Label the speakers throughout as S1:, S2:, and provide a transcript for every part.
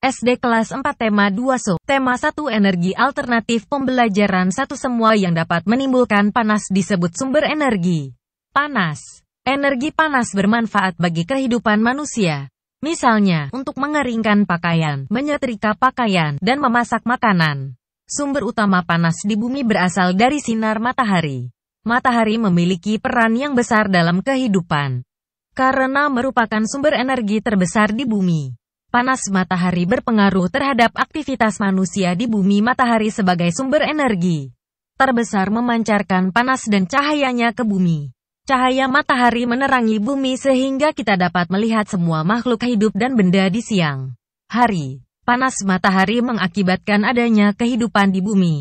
S1: SD kelas 4 tema 2 SO. Tema 1 energi alternatif pembelajaran 1 semua yang dapat menimbulkan panas disebut sumber energi. Panas. Energi panas bermanfaat bagi kehidupan manusia. Misalnya, untuk mengeringkan pakaian, menyetrika pakaian, dan memasak makanan. Sumber utama panas di bumi berasal dari sinar matahari. Matahari memiliki peran yang besar dalam kehidupan. Karena merupakan sumber energi terbesar di bumi. Panas matahari berpengaruh terhadap aktivitas manusia di bumi matahari sebagai sumber energi. Terbesar memancarkan panas dan cahayanya ke bumi. Cahaya matahari menerangi bumi sehingga kita dapat melihat semua makhluk hidup dan benda di siang hari. Panas matahari mengakibatkan adanya kehidupan di bumi.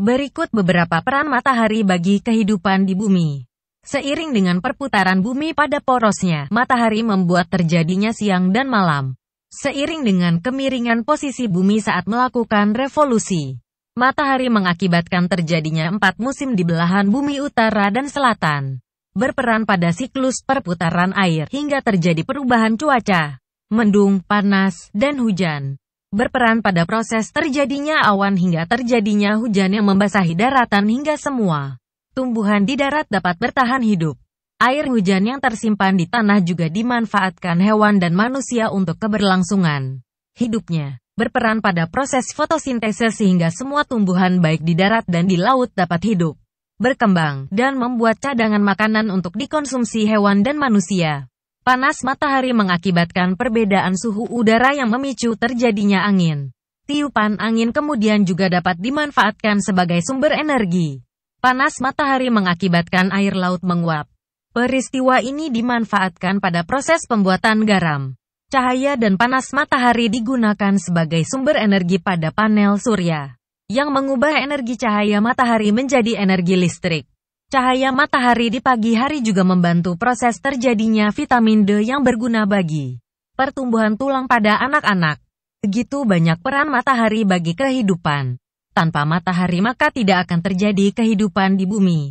S1: Berikut beberapa peran matahari bagi kehidupan di bumi. Seiring dengan perputaran bumi pada porosnya, matahari membuat terjadinya siang dan malam seiring dengan kemiringan posisi bumi saat melakukan revolusi. Matahari mengakibatkan terjadinya empat musim di belahan bumi utara dan selatan. Berperan pada siklus perputaran air hingga terjadi perubahan cuaca, mendung, panas, dan hujan. Berperan pada proses terjadinya awan hingga terjadinya hujan yang membasahi daratan hingga semua tumbuhan di darat dapat bertahan hidup. Air hujan yang tersimpan di tanah juga dimanfaatkan hewan dan manusia untuk keberlangsungan hidupnya. Berperan pada proses fotosintesis sehingga semua tumbuhan baik di darat dan di laut dapat hidup, berkembang, dan membuat cadangan makanan untuk dikonsumsi hewan dan manusia. Panas matahari mengakibatkan perbedaan suhu udara yang memicu terjadinya angin. Tiupan angin kemudian juga dapat dimanfaatkan sebagai sumber energi. Panas matahari mengakibatkan air laut menguap Peristiwa ini dimanfaatkan pada proses pembuatan garam. Cahaya dan panas matahari digunakan sebagai sumber energi pada panel surya, yang mengubah energi cahaya matahari menjadi energi listrik. Cahaya matahari di pagi hari juga membantu proses terjadinya vitamin D yang berguna bagi pertumbuhan tulang pada anak-anak. Begitu banyak peran matahari bagi kehidupan. Tanpa matahari maka tidak akan terjadi kehidupan di bumi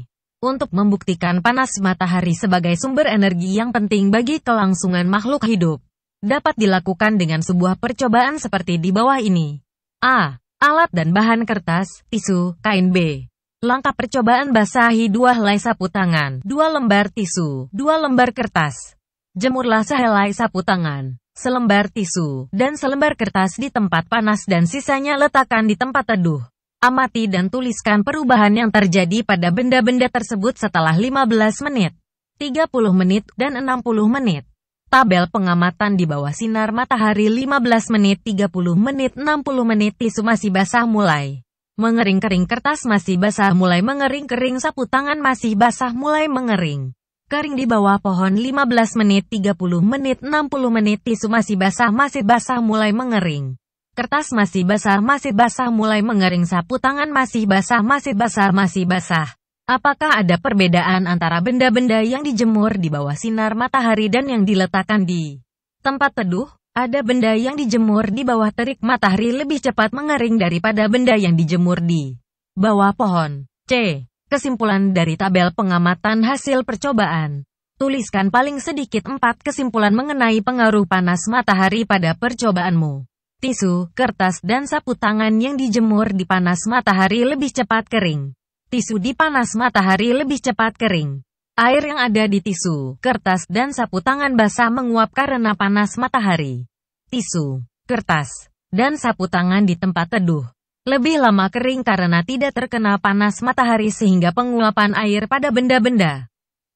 S1: untuk membuktikan panas matahari sebagai sumber energi yang penting bagi kelangsungan makhluk hidup. Dapat dilakukan dengan sebuah percobaan seperti di bawah ini. A. Alat dan bahan kertas, tisu, kain B. Langkah percobaan basahi dua helai sapu tangan, dua lembar tisu, dua lembar kertas. Jemurlah sehelai sapu tangan, selembar tisu, dan selembar kertas di tempat panas dan sisanya letakkan di tempat teduh amati dan tuliskan perubahan yang terjadi pada benda-benda tersebut setelah 15 menit, 30 menit, dan 60 menit. Tabel pengamatan di bawah sinar matahari 15 menit, 30 menit, 60 menit, tisu masih basah mulai. Mengering-kering kertas masih basah mulai mengering-kering sapu tangan masih basah mulai mengering kering di bawah pohon 15 menit, 30 menit, 60 menit, tisu masih basah, masih basah mulai mengering. Kertas masih basah, masih basah, mulai mengering sapu tangan masih basah, masih basah, masih basah. Apakah ada perbedaan antara benda-benda yang dijemur di bawah sinar matahari dan yang diletakkan di tempat teduh? Ada benda yang dijemur di bawah terik matahari lebih cepat mengering daripada benda yang dijemur di bawah pohon. C. Kesimpulan dari tabel pengamatan hasil percobaan. Tuliskan paling sedikit empat kesimpulan mengenai pengaruh panas matahari pada percobaanmu tisu, kertas dan sapu tangan yang dijemur di panas matahari lebih cepat kering. Tisu di panas matahari lebih cepat kering. Air yang ada di tisu, kertas dan sapu tangan basah menguap karena panas matahari. Tisu, kertas, dan sapu tangan di tempat teduh. Lebih lama kering karena tidak terkena panas matahari sehingga penguapan air pada benda-benda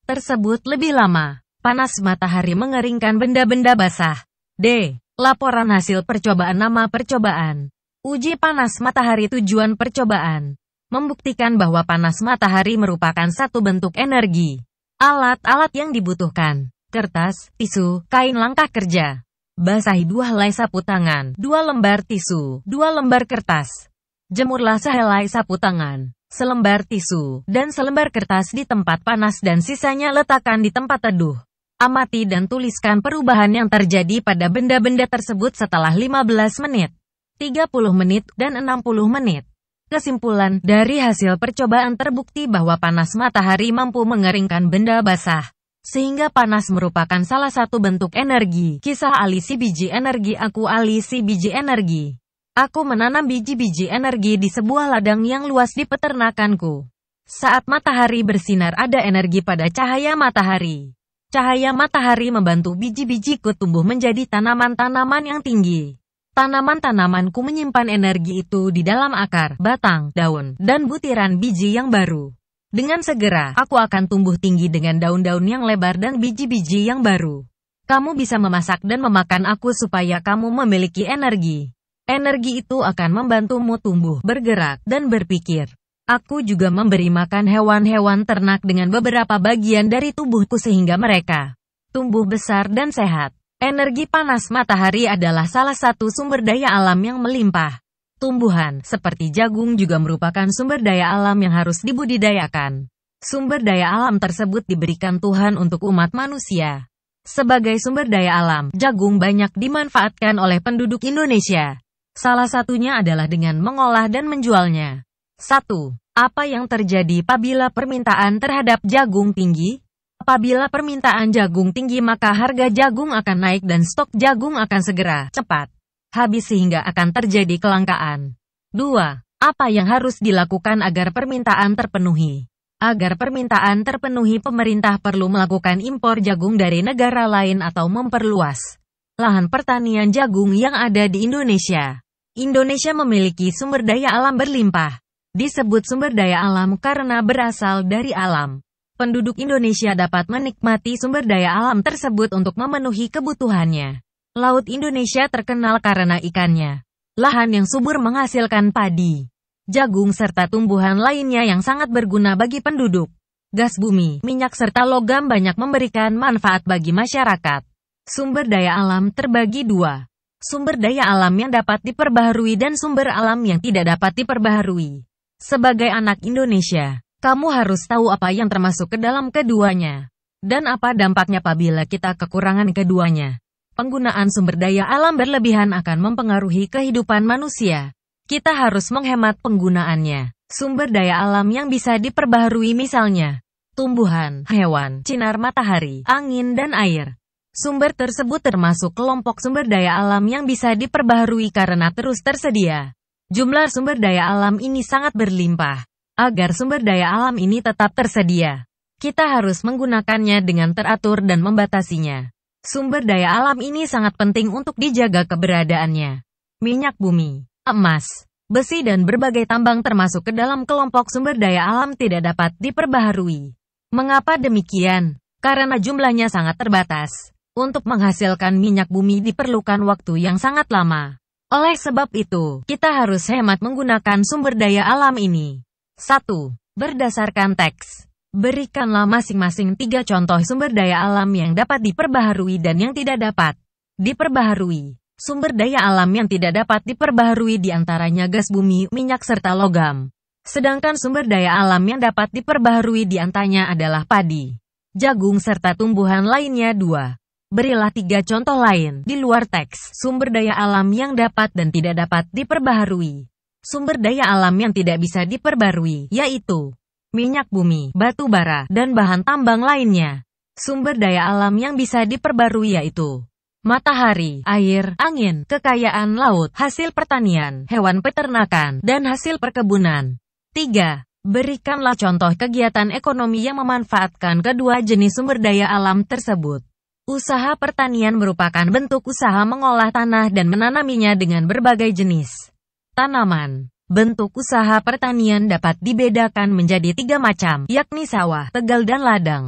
S1: tersebut lebih lama. Panas matahari mengeringkan benda-benda basah. D. Laporan hasil percobaan nama percobaan. Uji panas matahari tujuan percobaan. Membuktikan bahwa panas matahari merupakan satu bentuk energi. Alat-alat yang dibutuhkan. Kertas, tisu, kain langkah kerja. Basahi dua helai sapu tangan, dua lembar tisu, dua lembar kertas. Jemurlah sehelai sapu tangan, selembar tisu, dan selembar kertas di tempat panas dan sisanya letakkan di tempat teduh amati dan tuliskan perubahan yang terjadi pada benda-benda tersebut setelah 15 menit, 30 menit, dan 60 menit. Kesimpulan dari hasil percobaan terbukti bahwa panas matahari mampu mengeringkan benda basah, sehingga panas merupakan salah satu bentuk energi. Kisah alisi biji energi aku alisi biji energi. Aku menanam biji-biji energi di sebuah ladang yang luas di peternakanku. Saat matahari bersinar ada energi pada cahaya matahari. Cahaya matahari membantu biji-bijiku tumbuh menjadi tanaman-tanaman yang tinggi. Tanaman-tanamanku menyimpan energi itu di dalam akar, batang, daun, dan butiran biji yang baru. Dengan segera, aku akan tumbuh tinggi dengan daun-daun yang lebar dan biji-biji yang baru. Kamu bisa memasak dan memakan aku supaya kamu memiliki energi. Energi itu akan membantumu tumbuh, bergerak, dan berpikir. Aku juga memberi makan hewan-hewan ternak dengan beberapa bagian dari tubuhku sehingga mereka tumbuh besar dan sehat. Energi panas matahari adalah salah satu sumber daya alam yang melimpah. Tumbuhan, seperti jagung juga merupakan sumber daya alam yang harus dibudidayakan. Sumber daya alam tersebut diberikan Tuhan untuk umat manusia. Sebagai sumber daya alam, jagung banyak dimanfaatkan oleh penduduk Indonesia. Salah satunya adalah dengan mengolah dan menjualnya. 1. Apa yang terjadi apabila permintaan terhadap jagung tinggi? Apabila permintaan jagung tinggi maka harga jagung akan naik dan stok jagung akan segera cepat habis sehingga akan terjadi kelangkaan. 2. Apa yang harus dilakukan agar permintaan terpenuhi? Agar permintaan terpenuhi pemerintah perlu melakukan impor jagung dari negara lain atau memperluas lahan pertanian jagung yang ada di Indonesia. Indonesia memiliki sumber daya alam berlimpah disebut sumber daya alam karena berasal dari alam. Penduduk Indonesia dapat menikmati sumber daya alam tersebut untuk memenuhi kebutuhannya. Laut Indonesia terkenal karena ikannya. Lahan yang subur menghasilkan padi, jagung serta tumbuhan lainnya yang sangat berguna bagi penduduk. Gas bumi, minyak serta logam banyak memberikan manfaat bagi masyarakat. Sumber daya alam terbagi dua. Sumber daya alam yang dapat diperbaharui dan sumber alam yang tidak dapat diperbaharui. Sebagai anak Indonesia, kamu harus tahu apa yang termasuk ke dalam keduanya. Dan apa dampaknya apabila kita kekurangan keduanya. Penggunaan sumber daya alam berlebihan akan mempengaruhi kehidupan manusia. Kita harus menghemat penggunaannya. Sumber daya alam yang bisa diperbaharui misalnya, tumbuhan, hewan, sinar matahari, angin dan air. Sumber tersebut termasuk kelompok sumber daya alam yang bisa diperbaharui karena terus tersedia. Jumlah sumber daya alam ini sangat berlimpah. Agar sumber daya alam ini tetap tersedia, kita harus menggunakannya dengan teratur dan membatasinya. Sumber daya alam ini sangat penting untuk dijaga keberadaannya. Minyak bumi, emas, besi dan berbagai tambang termasuk ke dalam kelompok sumber daya alam tidak dapat diperbaharui. Mengapa demikian? Karena jumlahnya sangat terbatas. Untuk menghasilkan minyak bumi diperlukan waktu yang sangat lama. Oleh sebab itu, kita harus hemat menggunakan sumber daya alam ini. 1. Berdasarkan teks. Berikanlah masing-masing tiga contoh sumber daya alam yang dapat diperbaharui dan yang tidak dapat diperbaharui. Sumber daya alam yang tidak dapat diperbaharui diantaranya gas bumi, minyak serta logam. Sedangkan sumber daya alam yang dapat diperbaharui diantaranya adalah padi, jagung serta tumbuhan lainnya dua. Berilah tiga contoh lain di luar teks. Sumber daya alam yang dapat dan tidak dapat diperbaharui. Sumber daya alam yang tidak bisa diperbarui, yaitu minyak bumi, batu bara, dan bahan tambang lainnya. Sumber daya alam yang bisa diperbarui yaitu matahari, air, angin, kekayaan laut, hasil pertanian, hewan peternakan, dan hasil perkebunan. 3. Berikanlah contoh kegiatan ekonomi yang memanfaatkan kedua jenis sumber daya alam tersebut. Usaha pertanian merupakan bentuk usaha mengolah tanah dan menanaminya dengan berbagai jenis tanaman. Bentuk usaha pertanian dapat dibedakan menjadi tiga macam, yakni sawah, tegal dan ladang.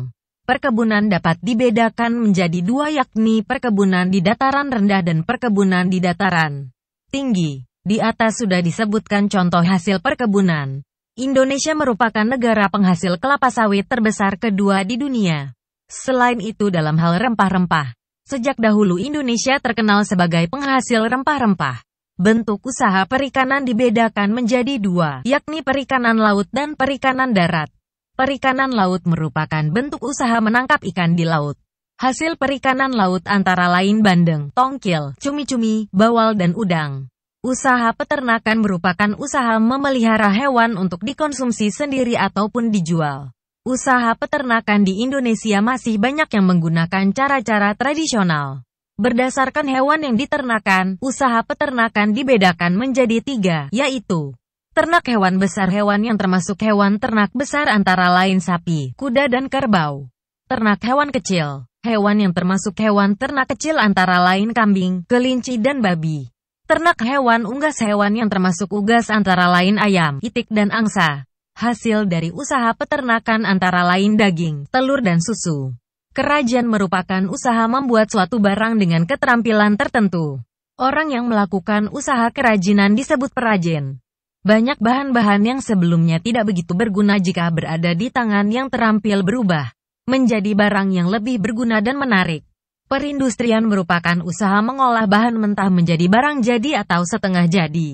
S1: Perkebunan dapat dibedakan menjadi dua yakni perkebunan di dataran rendah dan perkebunan di dataran tinggi. Di atas sudah disebutkan contoh hasil perkebunan. Indonesia merupakan negara penghasil kelapa sawit terbesar kedua di dunia. Selain itu dalam hal rempah-rempah, sejak dahulu Indonesia terkenal sebagai penghasil rempah-rempah. Bentuk usaha perikanan dibedakan menjadi dua, yakni perikanan laut dan perikanan darat. Perikanan laut merupakan bentuk usaha menangkap ikan di laut. Hasil perikanan laut antara lain bandeng, tongkil, cumi-cumi, bawal dan udang. Usaha peternakan merupakan usaha memelihara hewan untuk dikonsumsi sendiri ataupun dijual. Usaha peternakan di Indonesia masih banyak yang menggunakan cara-cara tradisional. Berdasarkan hewan yang diternakan, usaha peternakan dibedakan menjadi tiga, yaitu ternak hewan besar hewan yang termasuk hewan ternak besar antara lain sapi, kuda dan kerbau. Ternak hewan kecil, hewan yang termasuk hewan ternak kecil antara lain kambing, kelinci dan babi. Ternak hewan unggas hewan yang termasuk unggas antara lain ayam, itik dan angsa. Hasil dari usaha peternakan antara lain daging, telur dan susu. Kerajaan merupakan usaha membuat suatu barang dengan keterampilan tertentu. Orang yang melakukan usaha kerajinan disebut perajin. Banyak bahan-bahan yang sebelumnya tidak begitu berguna jika berada di tangan yang terampil berubah menjadi barang yang lebih berguna dan menarik. Perindustrian merupakan usaha mengolah bahan mentah menjadi barang jadi atau setengah jadi.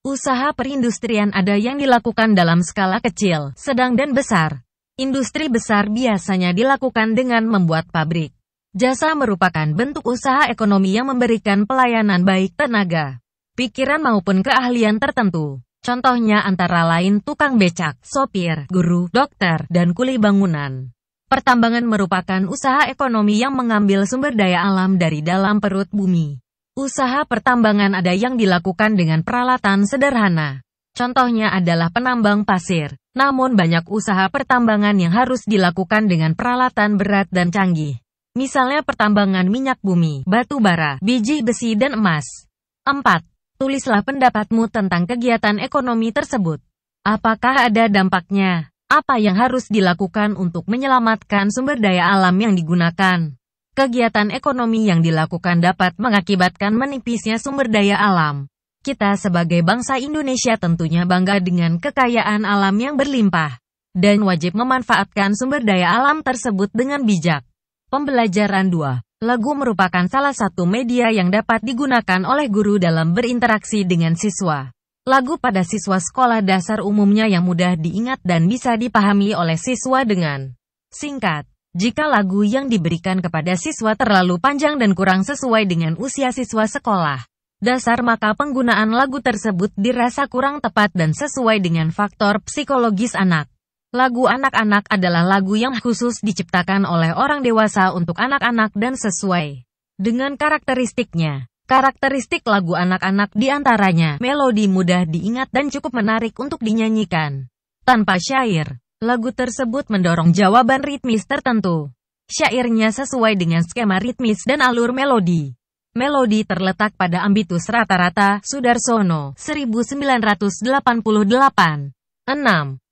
S1: Usaha perindustrian ada yang dilakukan dalam skala kecil, sedang dan besar. Industri besar biasanya dilakukan dengan membuat pabrik. Jasa merupakan bentuk usaha ekonomi yang memberikan pelayanan baik tenaga, pikiran maupun keahlian tertentu. Contohnya antara lain tukang becak, sopir, guru, dokter, dan kuli bangunan. Pertambangan merupakan usaha ekonomi yang mengambil sumber daya alam dari dalam perut bumi. Usaha pertambangan ada yang dilakukan dengan peralatan sederhana. Contohnya adalah penambang pasir. Namun banyak usaha pertambangan yang harus dilakukan dengan peralatan berat dan canggih. Misalnya pertambangan minyak bumi, batu bara, biji besi dan emas. 4. Tulislah pendapatmu tentang kegiatan ekonomi tersebut. Apakah ada dampaknya? Apa yang harus dilakukan untuk menyelamatkan sumber daya alam yang digunakan? kegiatan ekonomi yang dilakukan dapat mengakibatkan menipisnya sumber daya alam. Kita sebagai bangsa Indonesia tentunya bangga dengan kekayaan alam yang berlimpah, dan wajib memanfaatkan sumber daya alam tersebut dengan bijak. Pembelajaran 2. Lagu merupakan salah satu media yang dapat digunakan oleh guru dalam berinteraksi dengan siswa. Lagu pada siswa sekolah dasar umumnya yang mudah diingat dan bisa dipahami oleh siswa dengan singkat jika lagu yang diberikan kepada siswa terlalu panjang dan kurang sesuai dengan usia siswa sekolah dasar maka penggunaan lagu tersebut dirasa kurang tepat dan sesuai dengan faktor psikologis anak. Lagu anak-anak adalah lagu yang khusus diciptakan oleh orang dewasa untuk anak-anak dan sesuai dengan karakteristiknya. Karakteristik lagu anak-anak diantaranya, melodi mudah diingat dan cukup menarik untuk dinyanyikan. Tanpa syair, Lagu tersebut mendorong jawaban ritmis tertentu. Syairnya sesuai dengan skema ritmis dan alur melodi. Melodi terletak pada ambitus rata-rata Sudarsono 1988. 6.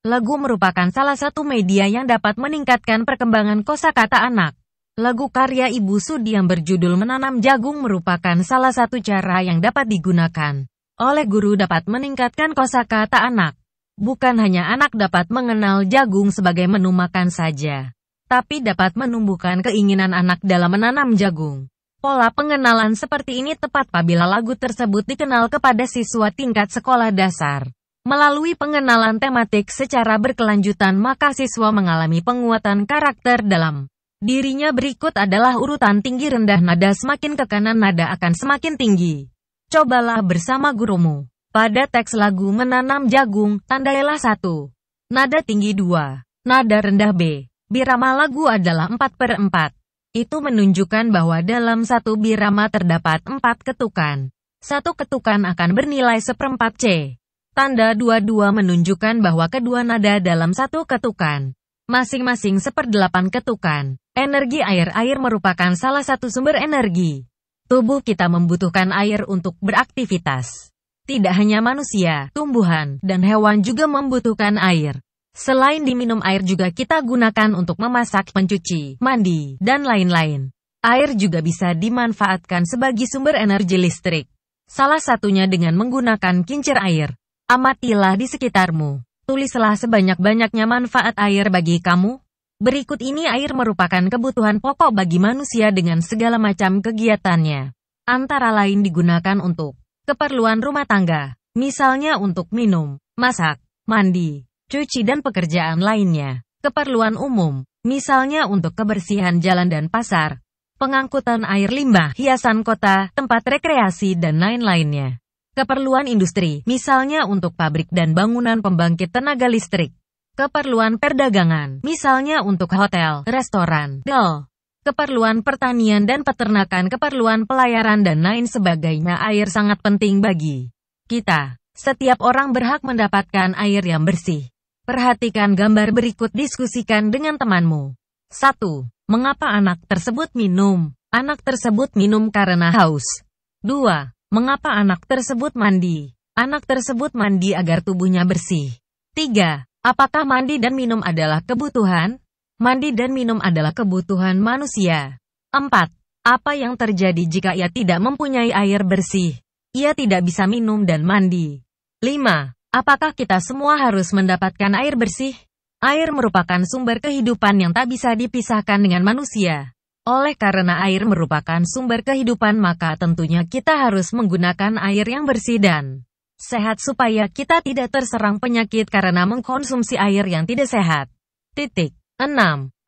S1: Lagu merupakan salah satu media yang dapat meningkatkan perkembangan kosakata anak. Lagu karya Ibu Sudi yang berjudul Menanam Jagung merupakan salah satu cara yang dapat digunakan oleh guru dapat meningkatkan kosakata anak. Bukan hanya anak dapat mengenal jagung sebagai menu makan saja, tapi dapat menumbuhkan keinginan anak dalam menanam jagung. Pola pengenalan seperti ini tepat apabila lagu tersebut dikenal kepada siswa tingkat sekolah dasar. Melalui pengenalan tematik secara berkelanjutan maka siswa mengalami penguatan karakter dalam dirinya berikut adalah urutan tinggi rendah nada semakin ke kanan nada akan semakin tinggi. Cobalah bersama gurumu. Pada teks lagu menanam jagung, tandailah satu, Nada tinggi dua, Nada rendah B. Birama lagu adalah 4 per 4. Itu menunjukkan bahwa dalam satu birama terdapat empat ketukan. Satu ketukan akan bernilai seperempat C. Tanda dua-dua menunjukkan bahwa kedua nada dalam satu ketukan. Masing-masing seperdelapan ketukan. Energi air-air merupakan salah satu sumber energi. Tubuh kita membutuhkan air untuk beraktivitas. Tidak hanya manusia, tumbuhan, dan hewan juga membutuhkan air. Selain diminum air juga kita gunakan untuk memasak, mencuci, mandi, dan lain-lain. Air juga bisa dimanfaatkan sebagai sumber energi listrik. Salah satunya dengan menggunakan kincir air. Amatilah di sekitarmu. Tulislah sebanyak-banyaknya manfaat air bagi kamu. Berikut ini air merupakan kebutuhan pokok bagi manusia dengan segala macam kegiatannya. Antara lain digunakan untuk keperluan rumah tangga, misalnya untuk minum, masak, mandi, cuci dan pekerjaan lainnya, keperluan umum, misalnya untuk kebersihan jalan dan pasar, pengangkutan air limbah, hiasan kota, tempat rekreasi dan lain-lainnya. Keperluan industri, misalnya untuk pabrik dan bangunan pembangkit tenaga listrik. Keperluan perdagangan, misalnya untuk hotel, restoran, del, keperluan pertanian dan peternakan, keperluan pelayaran dan lain sebagainya. Air sangat penting bagi kita. Setiap orang berhak mendapatkan air yang bersih. Perhatikan gambar berikut diskusikan dengan temanmu. 1. Mengapa anak tersebut minum? Anak tersebut minum karena haus. 2. Mengapa anak tersebut mandi? Anak tersebut mandi agar tubuhnya bersih. 3. Apakah mandi dan minum adalah kebutuhan? mandi dan minum adalah kebutuhan manusia. 4. Apa yang terjadi jika ia tidak mempunyai air bersih? Ia tidak bisa minum dan mandi. 5. Apakah kita semua harus mendapatkan air bersih? Air merupakan sumber kehidupan yang tak bisa dipisahkan dengan manusia. Oleh karena air merupakan sumber kehidupan maka tentunya kita harus menggunakan air yang bersih dan sehat supaya kita tidak terserang penyakit karena mengkonsumsi air yang tidak sehat. Titik. 6.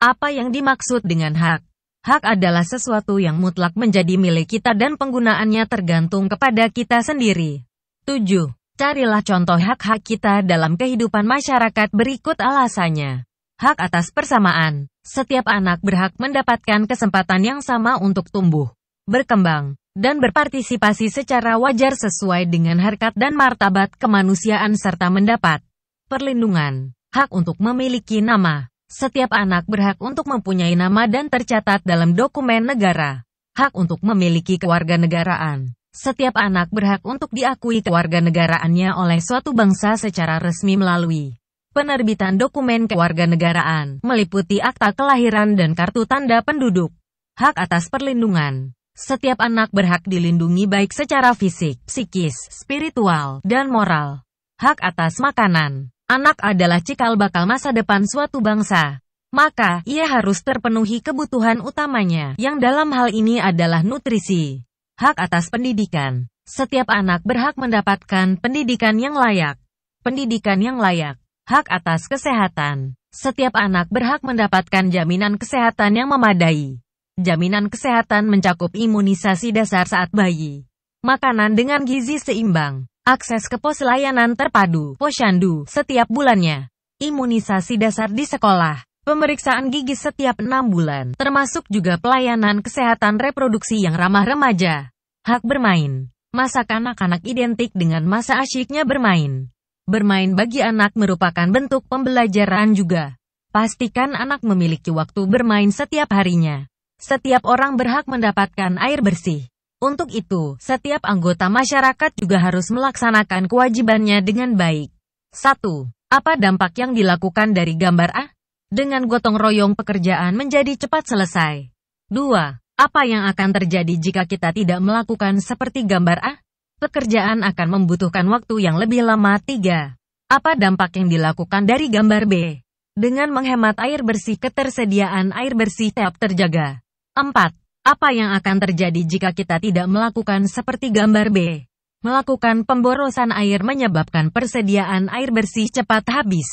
S1: Apa yang dimaksud dengan hak? Hak adalah sesuatu yang mutlak menjadi milik kita dan penggunaannya tergantung kepada kita sendiri. 7. Carilah contoh hak-hak kita dalam kehidupan masyarakat berikut alasannya. Hak atas persamaan. Setiap anak berhak mendapatkan kesempatan yang sama untuk tumbuh, berkembang, dan berpartisipasi secara wajar sesuai dengan harkat dan martabat kemanusiaan serta mendapat perlindungan, hak untuk memiliki nama, setiap anak berhak untuk mempunyai nama dan tercatat dalam dokumen negara. Hak untuk memiliki kewarganegaraan. Setiap anak berhak untuk diakui kewarganegaraannya oleh suatu bangsa secara resmi melalui penerbitan dokumen kewarganegaraan, meliputi akta kelahiran dan kartu tanda penduduk. Hak atas perlindungan. Setiap anak berhak dilindungi baik secara fisik, psikis, spiritual, dan moral. Hak atas makanan. Anak adalah cikal bakal masa depan suatu bangsa. Maka, ia harus terpenuhi kebutuhan utamanya, yang dalam hal ini adalah nutrisi. Hak atas pendidikan. Setiap anak berhak mendapatkan pendidikan yang layak. Pendidikan yang layak. Hak atas kesehatan. Setiap anak berhak mendapatkan jaminan kesehatan yang memadai. Jaminan kesehatan mencakup imunisasi dasar saat bayi, makanan dengan gizi seimbang, akses ke pos layanan terpadu, posyandu, setiap bulannya. Imunisasi dasar di sekolah, pemeriksaan gigi setiap enam bulan, termasuk juga pelayanan kesehatan reproduksi yang ramah remaja. Hak bermain. Masa kanak-kanak identik dengan masa asyiknya bermain. Bermain bagi anak merupakan bentuk pembelajaran juga. Pastikan anak memiliki waktu bermain setiap harinya. Setiap orang berhak mendapatkan air bersih untuk itu, setiap anggota masyarakat juga harus melaksanakan kewajibannya dengan baik. 1. Apa dampak yang dilakukan dari gambar A? Dengan gotong royong pekerjaan menjadi cepat selesai. 2. Apa yang akan terjadi jika kita tidak melakukan seperti gambar A? Pekerjaan akan membutuhkan waktu yang lebih lama. 3. Apa dampak yang dilakukan dari gambar B? Dengan menghemat air bersih ketersediaan air bersih tetap terjaga. 4. Apa yang akan terjadi jika kita tidak melakukan seperti gambar B? Melakukan pemborosan air menyebabkan persediaan air bersih cepat habis.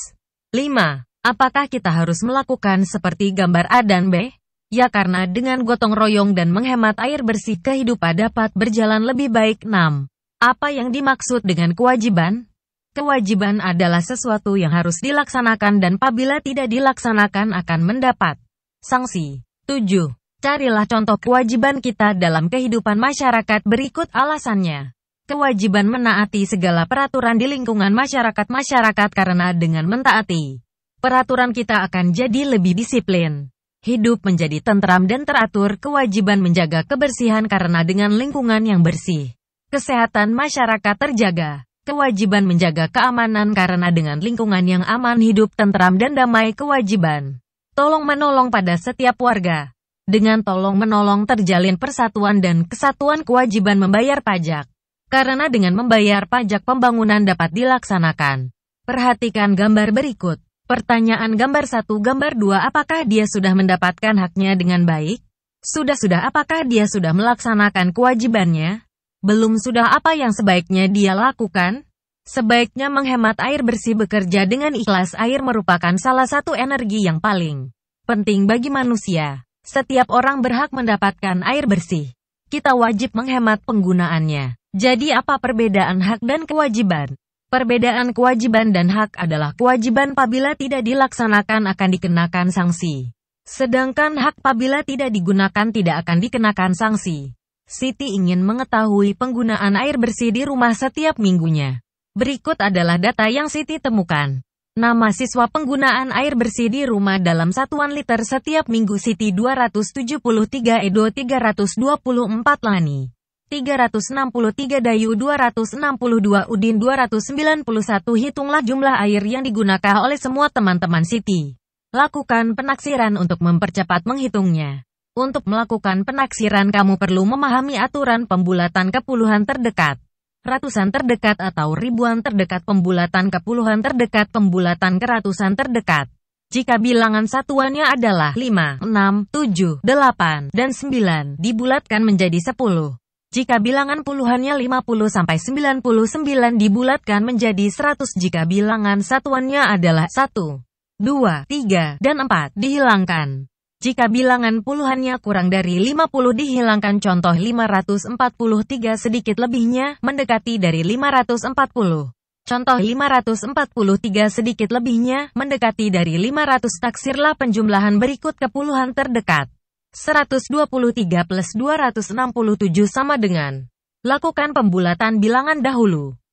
S1: 5. Apakah kita harus melakukan seperti gambar A dan B? Ya karena dengan gotong royong dan menghemat air bersih kehidupan dapat berjalan lebih baik. 6. Apa yang dimaksud dengan kewajiban? Kewajiban adalah sesuatu yang harus dilaksanakan dan apabila tidak dilaksanakan akan mendapat sanksi. 7. Carilah contoh kewajiban kita dalam kehidupan masyarakat berikut alasannya. Kewajiban menaati segala peraturan di lingkungan masyarakat-masyarakat karena dengan mentaati peraturan kita akan jadi lebih disiplin. Hidup menjadi tentram dan teratur, kewajiban menjaga kebersihan karena dengan lingkungan yang bersih, kesehatan masyarakat terjaga. Kewajiban menjaga keamanan karena dengan lingkungan yang aman hidup tentram dan damai kewajiban. Tolong menolong pada setiap warga. Dengan tolong-menolong terjalin persatuan dan kesatuan kewajiban membayar pajak. Karena dengan membayar pajak pembangunan dapat dilaksanakan. Perhatikan gambar berikut. Pertanyaan gambar 1 gambar 2 apakah dia sudah mendapatkan haknya dengan baik? Sudah-sudah apakah dia sudah melaksanakan kewajibannya? Belum sudah apa yang sebaiknya dia lakukan? Sebaiknya menghemat air bersih bekerja dengan ikhlas air merupakan salah satu energi yang paling penting bagi manusia. Setiap orang berhak mendapatkan air bersih. Kita wajib menghemat penggunaannya. Jadi apa perbedaan hak dan kewajiban? Perbedaan kewajiban dan hak adalah kewajiban apabila tidak dilaksanakan akan dikenakan sanksi. Sedangkan hak apabila tidak digunakan tidak akan dikenakan sanksi. Siti ingin mengetahui penggunaan air bersih di rumah setiap minggunya. Berikut adalah data yang Siti temukan. Nama siswa penggunaan air bersih di rumah dalam satuan liter setiap minggu Siti 273 Edo 324 Lani 363 Dayu 262 Udin 291 Hitunglah jumlah air yang digunakan oleh semua teman-teman Siti. Lakukan penaksiran untuk mempercepat menghitungnya. Untuk melakukan penaksiran kamu perlu memahami aturan pembulatan kepuluhan terdekat ratusan terdekat atau ribuan terdekat pembulatan ke puluhan terdekat pembulatan ke ratusan terdekat. Jika bilangan satuannya adalah 5, 6, 7, 8, dan 9, dibulatkan menjadi 10. Jika bilangan puluhannya 50 sampai 99 dibulatkan menjadi 100 jika bilangan satuannya adalah 1, 2, 3, dan 4 dihilangkan. Jika bilangan puluhannya kurang dari 50 dihilangkan contoh 543 sedikit lebihnya, mendekati dari 540. Contoh 543 sedikit lebihnya, mendekati dari 500 taksirlah penjumlahan berikut ke puluhan terdekat. 123 plus 267 sama dengan. Lakukan pembulatan bilangan dahulu.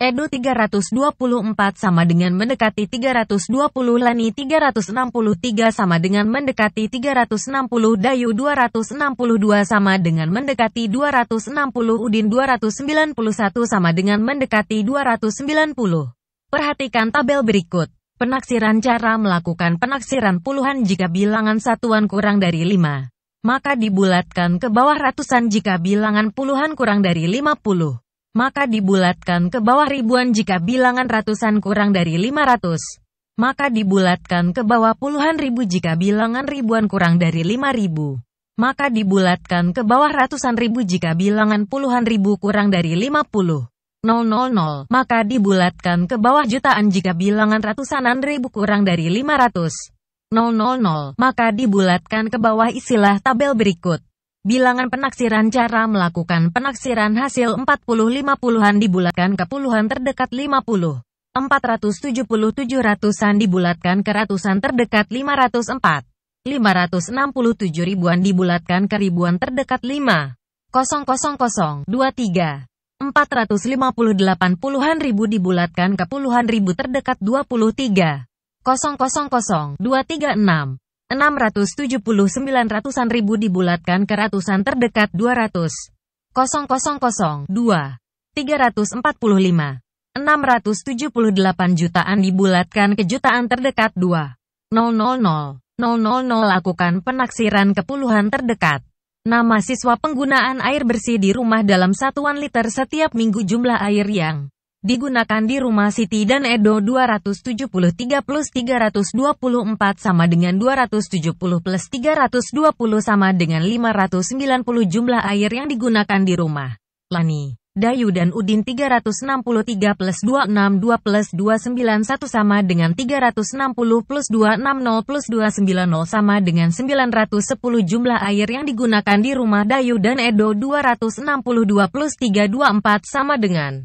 S1: Edo 324 sama dengan mendekati 320 Lani 363 sama dengan mendekati 360 Dayu 262 sama dengan mendekati 260 Udin 291 sama dengan mendekati 290. Perhatikan tabel berikut. Penaksiran cara melakukan penaksiran puluhan jika bilangan satuan kurang dari 5. Maka dibulatkan ke bawah ratusan jika bilangan puluhan kurang dari 50 maka dibulatkan ke bawah ribuan jika bilangan ratusan kurang dari 500. Maka dibulatkan ke bawah puluhan ribu jika bilangan ribuan kurang dari 5000. Maka dibulatkan ke bawah ratusan ribu jika bilangan puluhan ribu kurang dari 50. 000, maka dibulatkan ke bawah jutaan jika bilangan ratusanan ribu kurang dari 500. 000, maka dibulatkan ke bawah istilah tabel berikut. Bilangan penaksiran cara melakukan penaksiran hasil 40-50-an dibulatkan ke puluhan terdekat 50. 477 ratusan dibulatkan ke ratusan terdekat 504. 567 ribuan dibulatkan ke ribuan terdekat 5. 0023. 458 puluhan ribu dibulatkan ke puluhan ribu terdekat 23. 000236. 679-ratusan ribu dibulatkan ke ratusan terdekat 200. 000, 2. 345. 678 jutaan dibulatkan ke jutaan terdekat 2. 000. 000 lakukan penaksiran ke puluhan terdekat. Nama siswa penggunaan air bersih di rumah dalam satuan liter setiap minggu jumlah air yang digunakan di rumah Siti dan Edo 273 plus 324 sama dengan 270 plus 320 sama dengan 590 jumlah air yang digunakan di rumah. Lani, Dayu dan Udin 363 plus 262 plus 291 sama dengan 360 plus 260 plus 290 sama dengan 910 jumlah air yang digunakan di rumah Dayu dan Edo 262 plus 324 sama dengan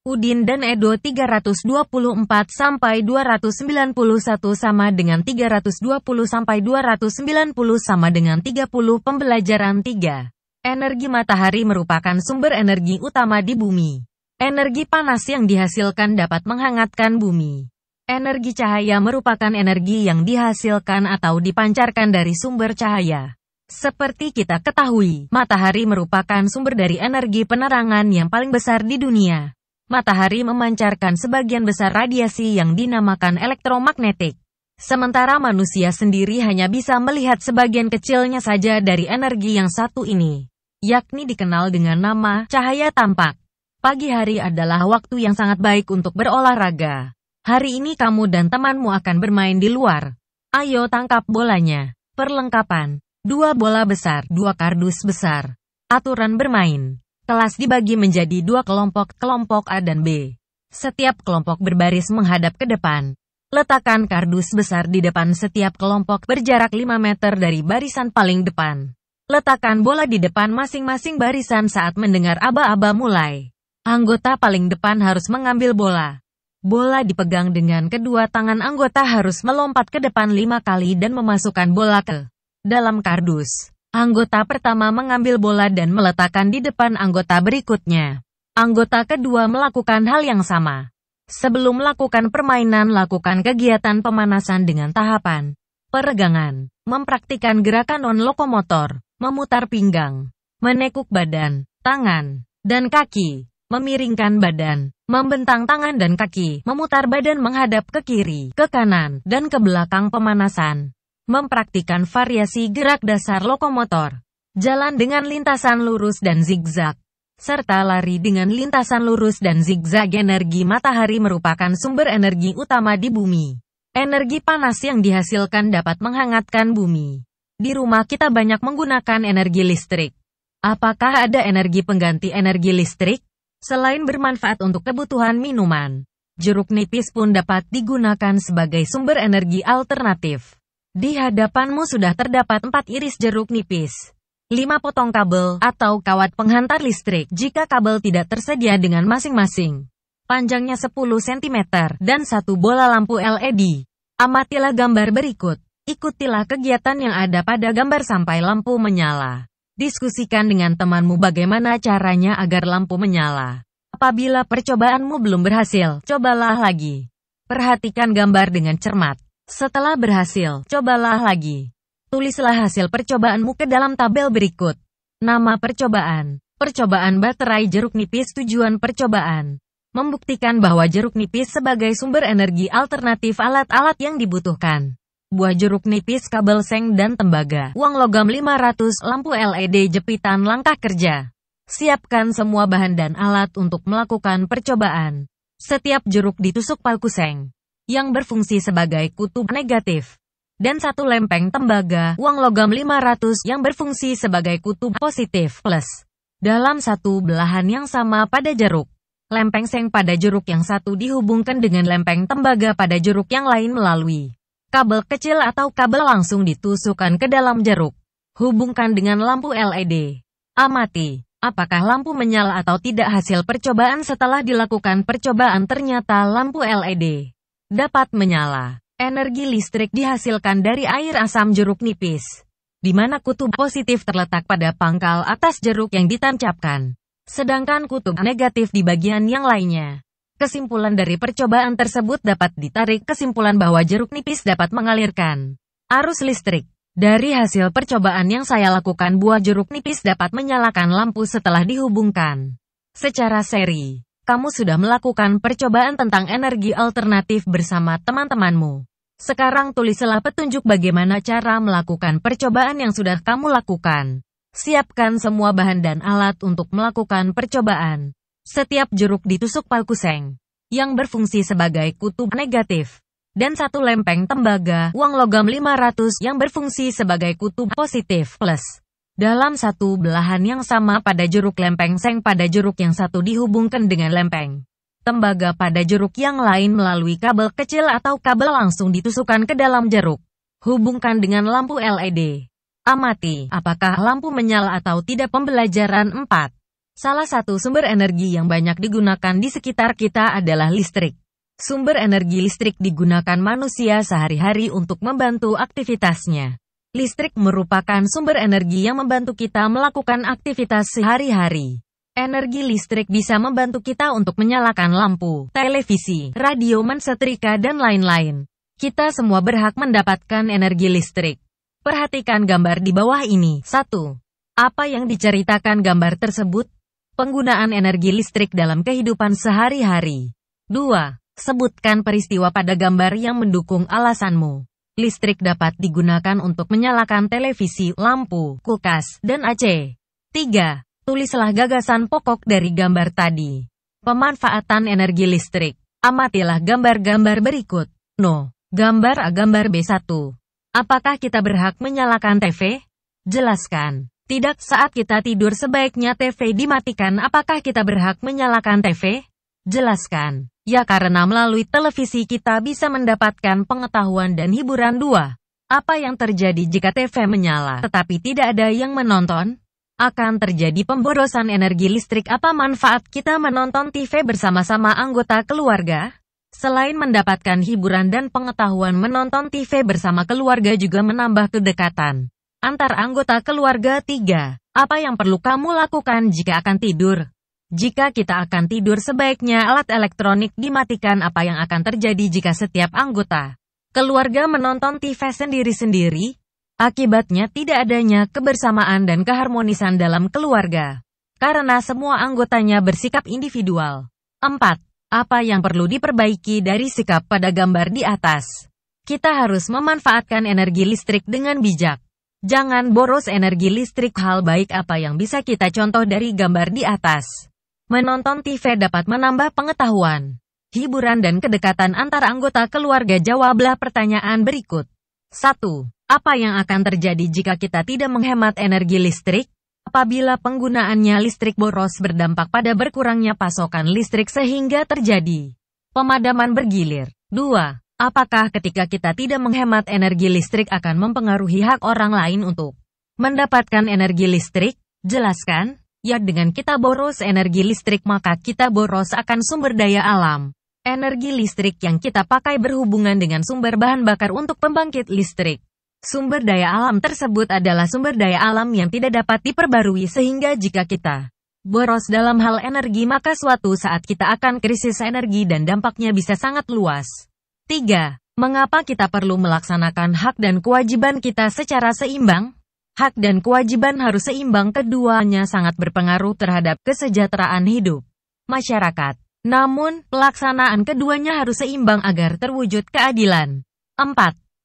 S1: Udin dan Edo 324 sampai 291 sama dengan 320 sampai 290 sama dengan 30 pembelajaran 3. Energi matahari merupakan sumber energi utama di bumi. Energi panas yang dihasilkan dapat menghangatkan bumi. Energi cahaya merupakan energi yang dihasilkan atau dipancarkan dari sumber cahaya. Seperti kita ketahui, matahari merupakan sumber dari energi penerangan yang paling besar di dunia matahari memancarkan sebagian besar radiasi yang dinamakan elektromagnetik. Sementara manusia sendiri hanya bisa melihat sebagian kecilnya saja dari energi yang satu ini, yakni dikenal dengan nama cahaya tampak. Pagi hari adalah waktu yang sangat baik untuk berolahraga. Hari ini kamu dan temanmu akan bermain di luar. Ayo tangkap bolanya. Perlengkapan. Dua bola besar, dua kardus besar. Aturan bermain. Kelas dibagi menjadi dua kelompok, kelompok A dan B. Setiap kelompok berbaris menghadap ke depan. Letakkan kardus besar di depan setiap kelompok berjarak 5 meter dari barisan paling depan. Letakkan bola di depan masing-masing barisan saat mendengar aba-aba mulai. Anggota paling depan harus mengambil bola. Bola dipegang dengan kedua tangan anggota harus melompat ke depan lima kali dan memasukkan bola ke dalam kardus. Anggota pertama mengambil bola dan meletakkan di depan anggota berikutnya. Anggota kedua melakukan hal yang sama. Sebelum melakukan permainan, lakukan kegiatan pemanasan dengan tahapan. Peregangan, mempraktikan gerakan non-lokomotor, memutar pinggang, menekuk badan, tangan, dan kaki, memiringkan badan, membentang tangan dan kaki, memutar badan menghadap ke kiri, ke kanan, dan ke belakang pemanasan mempraktikkan variasi gerak dasar lokomotor, jalan dengan lintasan lurus dan zigzag, serta lari dengan lintasan lurus dan zigzag. Energi matahari merupakan sumber energi utama di bumi. Energi panas yang dihasilkan dapat menghangatkan bumi. Di rumah kita banyak menggunakan energi listrik. Apakah ada energi pengganti energi listrik? Selain bermanfaat untuk kebutuhan minuman, jeruk nipis pun dapat digunakan sebagai sumber energi alternatif. Di hadapanmu sudah terdapat empat iris jeruk nipis, 5 potong kabel, atau kawat penghantar listrik jika kabel tidak tersedia dengan masing-masing. Panjangnya 10 cm, dan satu bola lampu LED. Amatilah gambar berikut. Ikutilah kegiatan yang ada pada gambar sampai lampu menyala. Diskusikan dengan temanmu bagaimana caranya agar lampu menyala. Apabila percobaanmu belum berhasil, cobalah lagi. Perhatikan gambar dengan cermat. Setelah berhasil, cobalah lagi. Tulislah hasil percobaanmu ke dalam tabel berikut. Nama percobaan. Percobaan baterai jeruk nipis tujuan percobaan. Membuktikan bahwa jeruk nipis sebagai sumber energi alternatif alat-alat yang dibutuhkan. Buah jeruk nipis kabel seng dan tembaga. Uang logam 500 lampu LED jepitan langkah kerja. Siapkan semua bahan dan alat untuk melakukan percobaan. Setiap jeruk ditusuk palku seng yang berfungsi sebagai kutub negatif. Dan satu lempeng tembaga, uang logam 500 yang berfungsi sebagai kutub positif plus. Dalam satu belahan yang sama pada jeruk, lempeng seng pada jeruk yang satu dihubungkan dengan lempeng tembaga pada jeruk yang lain melalui kabel kecil atau kabel langsung ditusukkan ke dalam jeruk. Hubungkan dengan lampu LED. Amati, apakah lampu menyala atau tidak hasil percobaan setelah dilakukan percobaan ternyata lampu LED dapat menyala. Energi listrik dihasilkan dari air asam jeruk nipis, di mana kutub positif terletak pada pangkal atas jeruk yang ditancapkan, sedangkan kutub negatif di bagian yang lainnya. Kesimpulan dari percobaan tersebut dapat ditarik kesimpulan bahwa jeruk nipis dapat mengalirkan arus listrik. Dari hasil percobaan yang saya lakukan buah jeruk nipis dapat menyalakan lampu setelah dihubungkan secara seri kamu sudah melakukan percobaan tentang energi alternatif bersama teman-temanmu. Sekarang tulislah petunjuk bagaimana cara melakukan percobaan yang sudah kamu lakukan. Siapkan semua bahan dan alat untuk melakukan percobaan. Setiap jeruk ditusuk seng, yang berfungsi sebagai kutub negatif, dan satu lempeng tembaga, uang logam 500 yang berfungsi sebagai kutub positif plus dalam satu belahan yang sama pada jeruk lempeng seng pada jeruk yang satu dihubungkan dengan lempeng. Tembaga pada jeruk yang lain melalui kabel kecil atau kabel langsung ditusukkan ke dalam jeruk. Hubungkan dengan lampu LED. Amati apakah lampu menyala atau tidak pembelajaran 4. Salah satu sumber energi yang banyak digunakan di sekitar kita adalah listrik. Sumber energi listrik digunakan manusia sehari-hari untuk membantu aktivitasnya. Listrik merupakan sumber energi yang membantu kita melakukan aktivitas sehari-hari. Energi listrik bisa membantu kita untuk menyalakan lampu, televisi, radio mensetrika dan lain-lain. Kita semua berhak mendapatkan energi listrik. Perhatikan gambar di bawah ini. 1. Apa yang diceritakan gambar tersebut? Penggunaan energi listrik dalam kehidupan sehari-hari. 2. Sebutkan peristiwa pada gambar yang mendukung alasanmu. Listrik dapat digunakan untuk menyalakan televisi, lampu, kulkas, dan AC. 3. Tulislah gagasan pokok dari gambar tadi. Pemanfaatan energi listrik. Amatilah gambar-gambar berikut. No. Gambar A gambar B1. Apakah kita berhak menyalakan TV? Jelaskan. Tidak saat kita tidur sebaiknya TV dimatikan apakah kita berhak menyalakan TV? Jelaskan. Ya karena melalui televisi kita bisa mendapatkan pengetahuan dan hiburan dua. Apa yang terjadi jika TV menyala tetapi tidak ada yang menonton? Akan terjadi pemborosan energi listrik apa manfaat kita menonton TV bersama-sama anggota keluarga? Selain mendapatkan hiburan dan pengetahuan menonton TV bersama keluarga juga menambah kedekatan antar anggota keluarga tiga. Apa yang perlu kamu lakukan jika akan tidur? Jika kita akan tidur sebaiknya alat elektronik dimatikan apa yang akan terjadi jika setiap anggota keluarga menonton TV sendiri-sendiri, akibatnya tidak adanya kebersamaan dan keharmonisan dalam keluarga. Karena semua anggotanya bersikap individual. 4. Apa yang perlu diperbaiki dari sikap pada gambar di atas? Kita harus memanfaatkan energi listrik dengan bijak. Jangan boros energi listrik hal baik apa yang bisa kita contoh dari gambar di atas. Menonton TV dapat menambah pengetahuan, hiburan dan kedekatan antar anggota keluarga Jawablah pertanyaan berikut. 1. Apa yang akan terjadi jika kita tidak menghemat energi listrik? Apabila penggunaannya listrik boros berdampak pada berkurangnya pasokan listrik sehingga terjadi pemadaman bergilir. 2. Apakah ketika kita tidak menghemat energi listrik akan mempengaruhi hak orang lain untuk mendapatkan energi listrik? Jelaskan. Ya dengan kita boros energi listrik maka kita boros akan sumber daya alam. Energi listrik yang kita pakai berhubungan dengan sumber bahan bakar untuk pembangkit listrik. Sumber daya alam tersebut adalah sumber daya alam yang tidak dapat diperbarui sehingga jika kita boros dalam hal energi maka suatu saat kita akan krisis energi dan dampaknya bisa sangat luas. 3. Mengapa kita perlu melaksanakan hak dan kewajiban kita secara seimbang? Hak dan kewajiban harus seimbang keduanya sangat berpengaruh terhadap kesejahteraan hidup masyarakat. Namun, pelaksanaan keduanya harus seimbang agar terwujud keadilan. 4.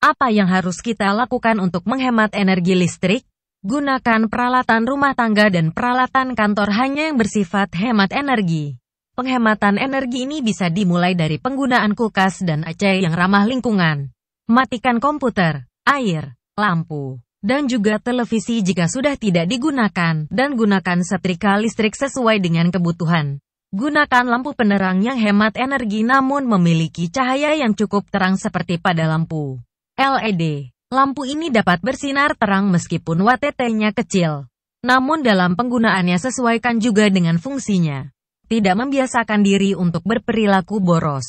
S1: Apa yang harus kita lakukan untuk menghemat energi listrik? Gunakan peralatan rumah tangga dan peralatan kantor hanya yang bersifat hemat energi. Penghematan energi ini bisa dimulai dari penggunaan kulkas dan AC yang ramah lingkungan. Matikan komputer, air, lampu, dan juga televisi jika sudah tidak digunakan, dan gunakan setrika listrik sesuai dengan kebutuhan. Gunakan lampu penerang yang hemat energi namun memiliki cahaya yang cukup terang seperti pada lampu LED. Lampu ini dapat bersinar terang meskipun watt-nya kecil. Namun dalam penggunaannya sesuaikan juga dengan fungsinya. Tidak membiasakan diri untuk berperilaku boros.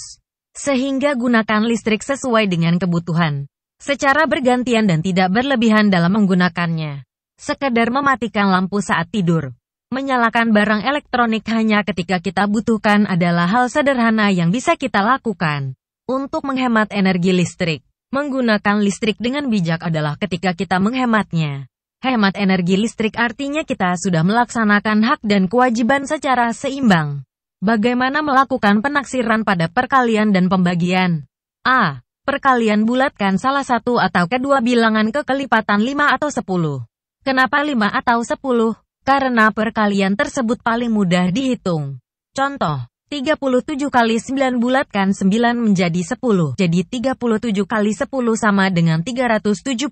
S1: Sehingga gunakan listrik sesuai dengan kebutuhan secara bergantian dan tidak berlebihan dalam menggunakannya. Sekedar mematikan lampu saat tidur. Menyalakan barang elektronik hanya ketika kita butuhkan adalah hal sederhana yang bisa kita lakukan. Untuk menghemat energi listrik, menggunakan listrik dengan bijak adalah ketika kita menghematnya. Hemat energi listrik artinya kita sudah melaksanakan hak dan kewajiban secara seimbang. Bagaimana melakukan penaksiran pada perkalian dan pembagian? A. Perkalian bulatkan salah satu atau kedua bilangan ke kelipatan 5 atau 10. Kenapa 5 atau 10? Karena perkalian tersebut paling mudah dihitung. Contoh, 37 kali 9 bulatkan 9 menjadi 10. Jadi 37 kali 10 sama dengan 376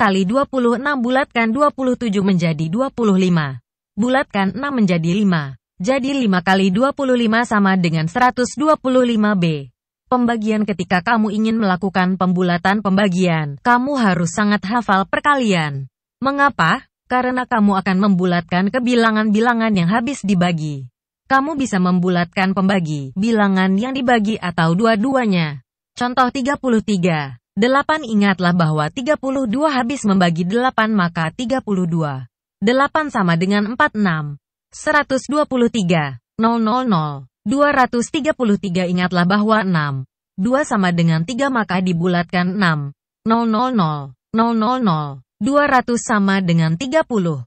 S1: kali 26 bulatkan 27 menjadi 25. Bulatkan 6 menjadi 5. Jadi 5 kali 25 sama dengan 125B. Pembagian ketika kamu ingin melakukan pembulatan pembagian, kamu harus sangat hafal perkalian. Mengapa? Karena kamu akan membulatkan ke bilangan-bilangan yang habis dibagi. Kamu bisa membulatkan pembagi, bilangan yang dibagi atau dua-duanya. Contoh 33. 8 ingatlah bahwa 32 habis membagi 8 maka 32. 8 sama dengan 46. 123. 000. 233 ingatlah bahwa 6, 2 sama dengan 3 maka dibulatkan 6, 0, 0, 0, 0, 0, 0, 200 sama dengan 30, 0, 0, 0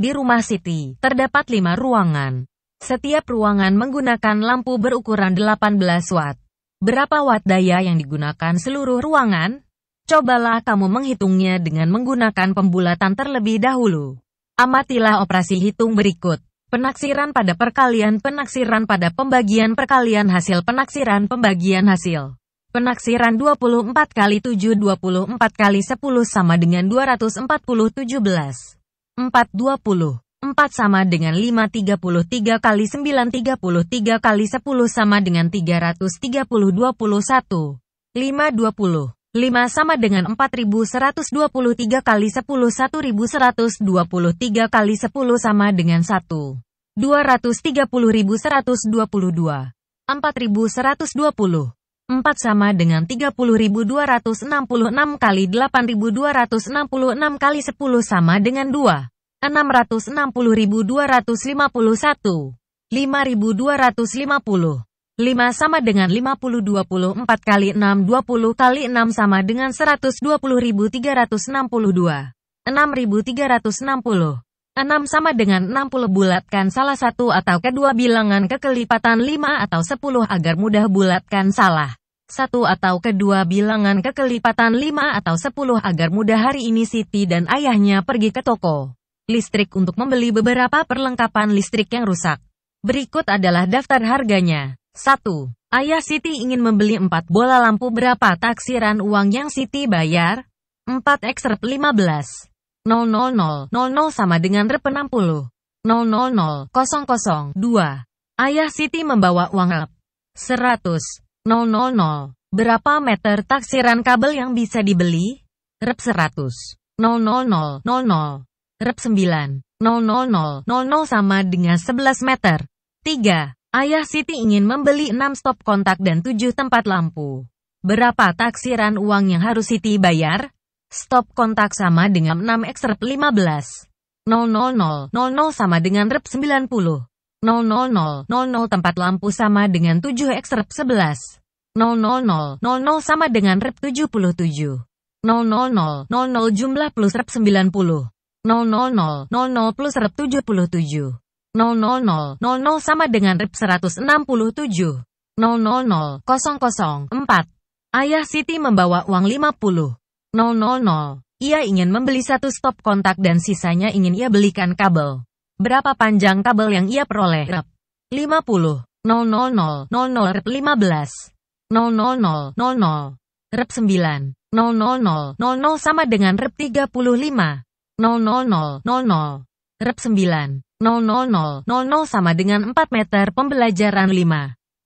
S1: di rumah Siti. Terdapat 5 ruangan. Setiap ruangan menggunakan lampu berukuran 18 watt. Berapa watt daya yang digunakan seluruh ruangan? Cobalah kamu menghitungnya dengan menggunakan pembulatan terlebih dahulu. Amatilah operasi hitung berikut. Penaksiran pada perkalian Penaksiran pada pembagian perkalian hasil Penaksiran pembagian hasil Penaksiran 24 kali 7 24 kali 10 sama dengan 240 17 4 20 4 sama dengan 5 33 kali 9 33 kali 10 sama dengan 330 21 5 20 5 sama dengan 4123 kali 10 1123 kali 10 sama dengan 1. 230.122 4120 4 sama dengan 30.266 kali 8.266 kali 10 sama dengan 2. 660.251 5.250 5 sama dengan 50 24 kali 6 20 kali 6 sama dengan 120.362. 6.360. 6 sama dengan 60 bulatkan salah satu atau kedua bilangan kekelipatan 5 atau 10 agar mudah bulatkan salah. Satu atau kedua bilangan kekelipatan 5 atau 10 agar mudah hari ini Siti dan ayahnya pergi ke toko. Listrik untuk membeli beberapa perlengkapan listrik yang rusak. Berikut adalah daftar harganya. 1. Ayah Siti ingin membeli 4 bola lampu berapa taksiran uang yang Siti bayar? 4 ekserp 15. 000, 00 sama dengan rep 60. 000, 002. Ayah Siti membawa uang rep 100. 000. Berapa meter taksiran kabel yang bisa dibeli? Rep 100. 000, 00. Rep 9. 000, 00 sama dengan 11 meter. 3. Ayah Siti ingin membeli 6 stop kontak dan 7 tempat lampu. Berapa taksiran uang yang harus Siti bayar? Stop kontak sama dengan 6 ekserp 15. 000, 00 sama dengan rep 90. 000, 00 tempat lampu sama dengan 7 ekserp 11. 000, 00 sama dengan rep 77. 000, 00 jumlah plus rep 90. 000, 00 plus rep 77. 000 00 sama dengan RIP 167. 000 004. Ayah Siti membawa uang 50. 000. Ia ingin membeli satu stop kontak dan sisanya ingin ia belikan kabel. Berapa panjang kabel yang ia peroleh? Rep. 50. 000 00 RIP 15. 000 00 RIP 9. 000 00 sama dengan rep 35. 000 00 RIP 9. 000 sama dengan 4 meter pembelajaran 5.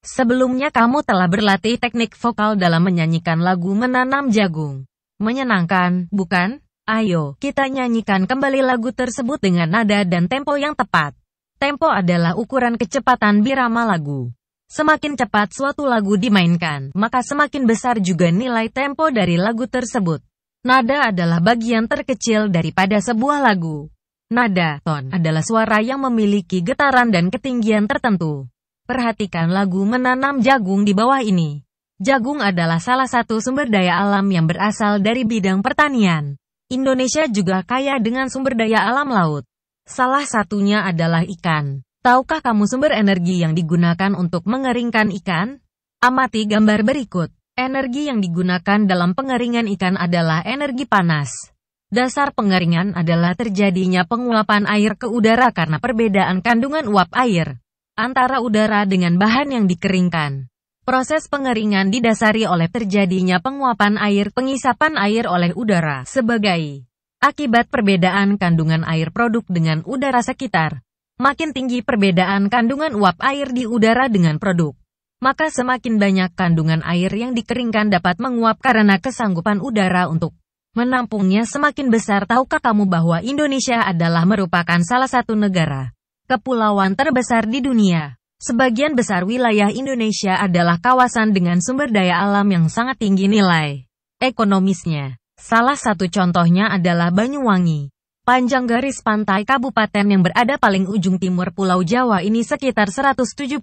S1: Sebelumnya kamu telah berlatih teknik vokal dalam menyanyikan lagu menanam jagung. Menyenangkan, bukan? Ayo, kita nyanyikan kembali lagu tersebut dengan nada dan tempo yang tepat. Tempo adalah ukuran kecepatan birama lagu. Semakin cepat suatu lagu dimainkan, maka semakin besar juga nilai tempo dari lagu tersebut. Nada adalah bagian terkecil daripada sebuah lagu. Nada, ton, adalah suara yang memiliki getaran dan ketinggian tertentu. Perhatikan lagu menanam jagung di bawah ini. Jagung adalah salah satu sumber daya alam yang berasal dari bidang pertanian. Indonesia juga kaya dengan sumber daya alam laut. Salah satunya adalah ikan. Tahukah kamu sumber energi yang digunakan untuk mengeringkan ikan? Amati gambar berikut. Energi yang digunakan dalam pengeringan ikan adalah energi panas. Dasar pengeringan adalah terjadinya penguapan air ke udara karena perbedaan kandungan uap air antara udara dengan bahan yang dikeringkan. Proses pengeringan didasari oleh terjadinya penguapan air pengisapan air oleh udara sebagai akibat perbedaan kandungan air produk dengan udara sekitar. Makin tinggi perbedaan kandungan uap air di udara dengan produk, maka semakin banyak kandungan air yang dikeringkan dapat menguap karena kesanggupan udara untuk menampungnya semakin besar. Tahukah kamu bahwa Indonesia adalah merupakan salah satu negara kepulauan terbesar di dunia? Sebagian besar wilayah Indonesia adalah kawasan dengan sumber daya alam yang sangat tinggi nilai ekonomisnya. Salah satu contohnya adalah Banyuwangi. Panjang garis pantai kabupaten yang berada paling ujung timur Pulau Jawa ini sekitar 175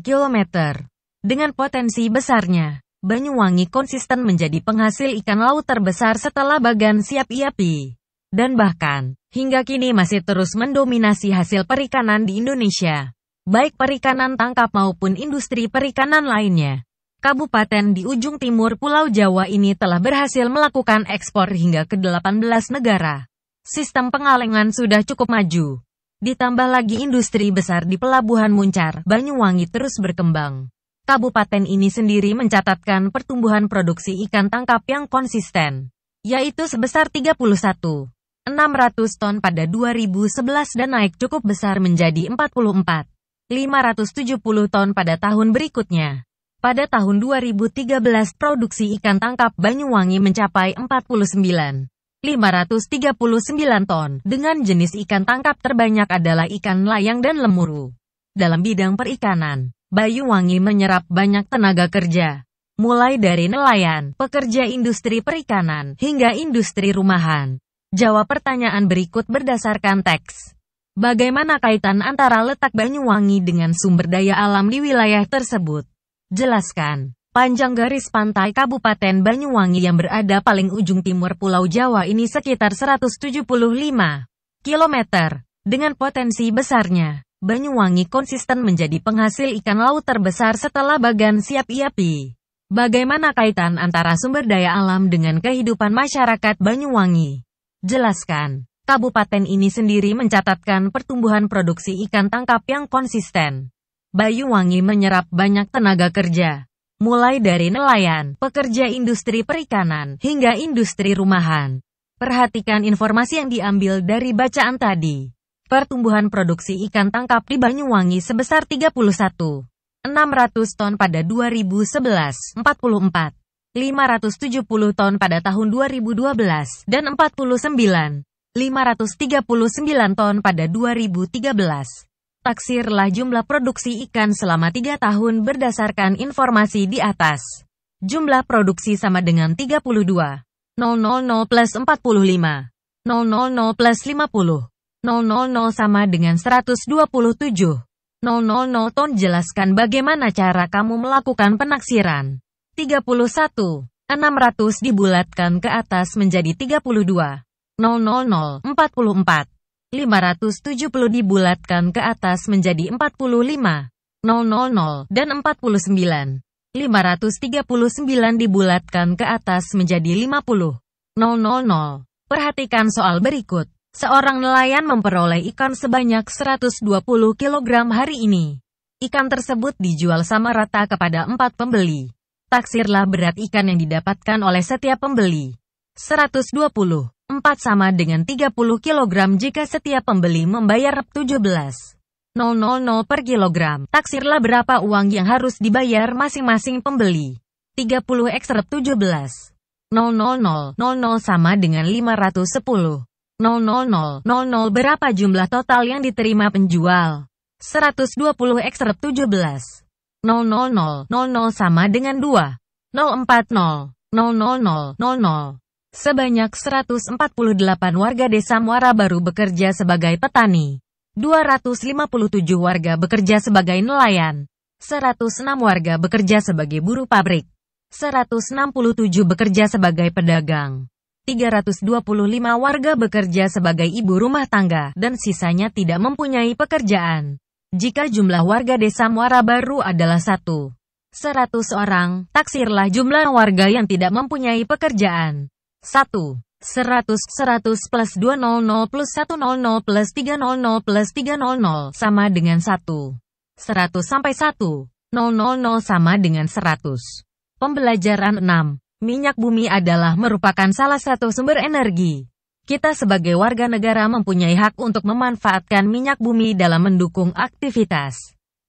S1: km. Dengan potensi besarnya, Banyuwangi konsisten menjadi penghasil ikan laut terbesar setelah Bagan Siap Iapi. Dan bahkan, hingga kini masih terus mendominasi hasil perikanan di Indonesia. Baik perikanan tangkap maupun industri perikanan lainnya. Kabupaten di ujung timur Pulau Jawa ini telah berhasil melakukan ekspor hingga ke 18 negara. Sistem pengalengan sudah cukup maju. Ditambah lagi industri besar di Pelabuhan Muncar, Banyuwangi terus berkembang kabupaten ini sendiri mencatatkan pertumbuhan produksi ikan tangkap yang konsisten, yaitu sebesar 31.600 ton pada 2011 dan naik cukup besar menjadi 44.570 ton pada tahun berikutnya. Pada tahun 2013 produksi ikan tangkap Banyuwangi mencapai 49. 539 ton, dengan jenis ikan tangkap terbanyak adalah ikan layang dan lemuru. Dalam bidang perikanan, Banyuwangi menyerap banyak tenaga kerja. Mulai dari nelayan, pekerja industri perikanan, hingga industri rumahan. Jawab pertanyaan berikut berdasarkan teks. Bagaimana kaitan antara letak Banyuwangi dengan sumber daya alam di wilayah tersebut? Jelaskan. Panjang garis pantai Kabupaten Banyuwangi yang berada paling ujung timur Pulau Jawa ini sekitar 175 km, dengan potensi besarnya Banyuwangi konsisten menjadi penghasil ikan laut terbesar setelah Bagan Siap Iapi. Bagaimana kaitan antara sumber daya alam dengan kehidupan masyarakat Banyuwangi? Jelaskan. Kabupaten ini sendiri mencatatkan pertumbuhan produksi ikan tangkap yang konsisten. Banyuwangi menyerap banyak tenaga kerja, mulai dari nelayan, pekerja industri perikanan, hingga industri rumahan. Perhatikan informasi yang diambil dari bacaan tadi. Pertumbuhan produksi ikan tangkap di Banyuwangi sebesar 31.600 ton pada 2011, 44.570 ton pada tahun 2012, dan 49.539 ton pada 2013. Taksirlah jumlah produksi ikan selama 3 tahun berdasarkan informasi di atas. Jumlah produksi sama dengan 32. 000 plus 45. 000 plus 50. 000 sama dengan 127. 000 ton jelaskan bagaimana cara kamu melakukan penaksiran. 31. 600 dibulatkan ke atas menjadi 32. 000, 44. 570 dibulatkan ke atas menjadi 45. 000, dan 49. 539 dibulatkan ke atas menjadi 50. 000. Perhatikan soal berikut. Seorang nelayan memperoleh ikan sebanyak 120 kg hari ini. Ikan tersebut dijual sama rata kepada empat pembeli. Taksirlah berat ikan yang didapatkan oleh setiap pembeli. 120, 4 sama dengan 30 kg jika setiap pembeli membayar 17. 000 per kilogram. Taksirlah berapa uang yang harus dibayar masing-masing pembeli. 30 x 17. 000, 00 sama dengan 510. 000 berapa jumlah total yang diterima penjual? 120 x 17 000 00 sama dengan 2 040 000 Sebanyak 148 warga desa Muara Baru bekerja sebagai petani. 257 warga bekerja sebagai nelayan. 106 warga bekerja sebagai buruh pabrik. 167 bekerja sebagai pedagang. 325 warga bekerja sebagai ibu rumah tangga, dan sisanya tidak mempunyai pekerjaan. Jika jumlah warga desa Muara Baru adalah 1. 100 orang, taksirlah jumlah warga yang tidak mempunyai pekerjaan. 1. 100, 100 plus 200 plus 100 plus 300 plus 300 sama dengan 1. 100 sampai 1. 000 sama dengan 100. Pembelajaran 6. Minyak bumi adalah merupakan salah satu sumber energi. Kita sebagai warga negara mempunyai hak untuk memanfaatkan minyak bumi dalam mendukung aktivitas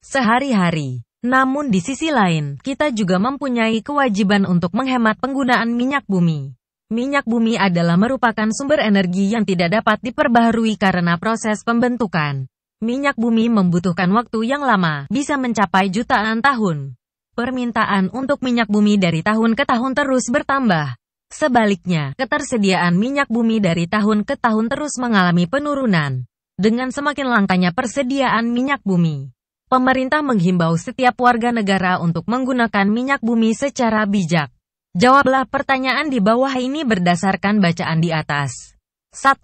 S1: sehari-hari. Namun di sisi lain, kita juga mempunyai kewajiban untuk menghemat penggunaan minyak bumi. Minyak bumi adalah merupakan sumber energi yang tidak dapat diperbaharui karena proses pembentukan. Minyak bumi membutuhkan waktu yang lama, bisa mencapai jutaan tahun. Permintaan untuk minyak bumi dari tahun ke tahun terus bertambah. Sebaliknya, ketersediaan minyak bumi dari tahun ke tahun terus mengalami penurunan. Dengan semakin langkanya persediaan minyak bumi, pemerintah menghimbau setiap warga negara untuk menggunakan minyak bumi secara bijak. Jawablah pertanyaan di bawah ini berdasarkan bacaan di atas. 1.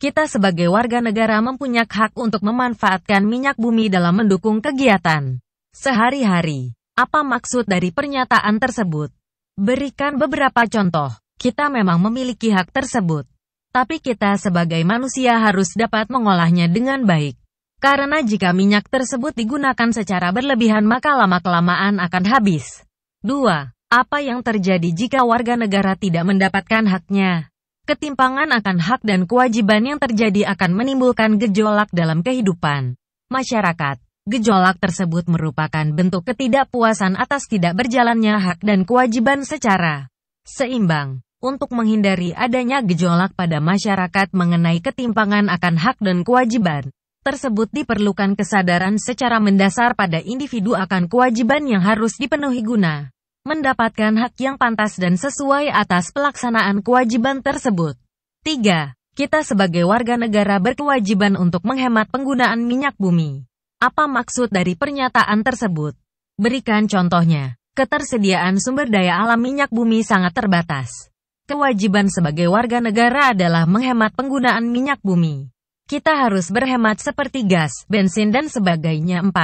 S1: Kita sebagai warga negara mempunyai hak untuk memanfaatkan minyak bumi dalam mendukung kegiatan sehari-hari. Apa maksud dari pernyataan tersebut? Berikan beberapa contoh. Kita memang memiliki hak tersebut. Tapi kita sebagai manusia harus dapat mengolahnya dengan baik. Karena jika minyak tersebut digunakan secara berlebihan maka lama-kelamaan akan habis. 2. Apa yang terjadi jika warga negara tidak mendapatkan haknya? Ketimpangan akan hak dan kewajiban yang terjadi akan menimbulkan gejolak dalam kehidupan masyarakat. Gejolak tersebut merupakan bentuk ketidakpuasan atas tidak berjalannya hak dan kewajiban secara seimbang. Untuk menghindari adanya gejolak pada masyarakat mengenai ketimpangan akan hak dan kewajiban tersebut diperlukan kesadaran secara mendasar pada individu akan kewajiban yang harus dipenuhi guna mendapatkan hak yang pantas dan sesuai atas pelaksanaan kewajiban tersebut. 3. Kita sebagai warga negara berkewajiban untuk menghemat penggunaan minyak bumi. Apa maksud dari pernyataan tersebut? Berikan contohnya. Ketersediaan sumber daya alam minyak bumi sangat terbatas. Kewajiban sebagai warga negara adalah menghemat penggunaan minyak bumi. Kita harus berhemat seperti gas, bensin dan sebagainya. 4.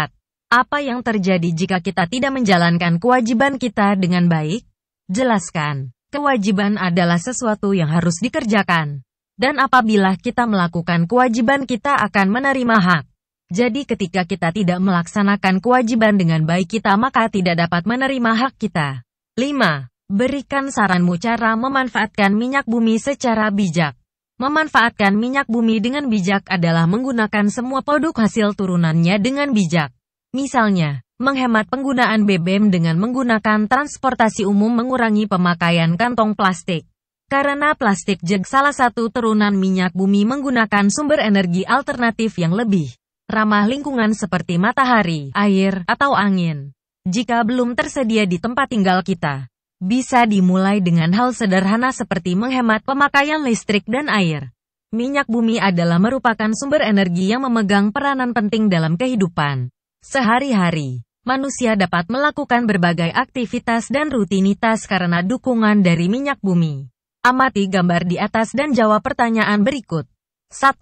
S1: Apa yang terjadi jika kita tidak menjalankan kewajiban kita dengan baik? Jelaskan. Kewajiban adalah sesuatu yang harus dikerjakan. Dan apabila kita melakukan kewajiban kita akan menerima hak. Jadi ketika kita tidak melaksanakan kewajiban dengan baik kita maka tidak dapat menerima hak kita. 5. Berikan saranmu cara memanfaatkan minyak bumi secara bijak. Memanfaatkan minyak bumi dengan bijak adalah menggunakan semua produk hasil turunannya dengan bijak. Misalnya, menghemat penggunaan BBM dengan menggunakan transportasi umum mengurangi pemakaian kantong plastik. Karena plastik jeg salah satu turunan minyak bumi menggunakan sumber energi alternatif yang lebih ramah lingkungan seperti matahari, air, atau angin. Jika belum tersedia di tempat tinggal kita, bisa dimulai dengan hal sederhana seperti menghemat pemakaian listrik dan air. Minyak bumi adalah merupakan sumber energi yang memegang peranan penting dalam kehidupan sehari-hari manusia dapat melakukan berbagai aktivitas dan rutinitas karena dukungan dari minyak bumi. Amati gambar di atas dan jawab pertanyaan berikut. 1.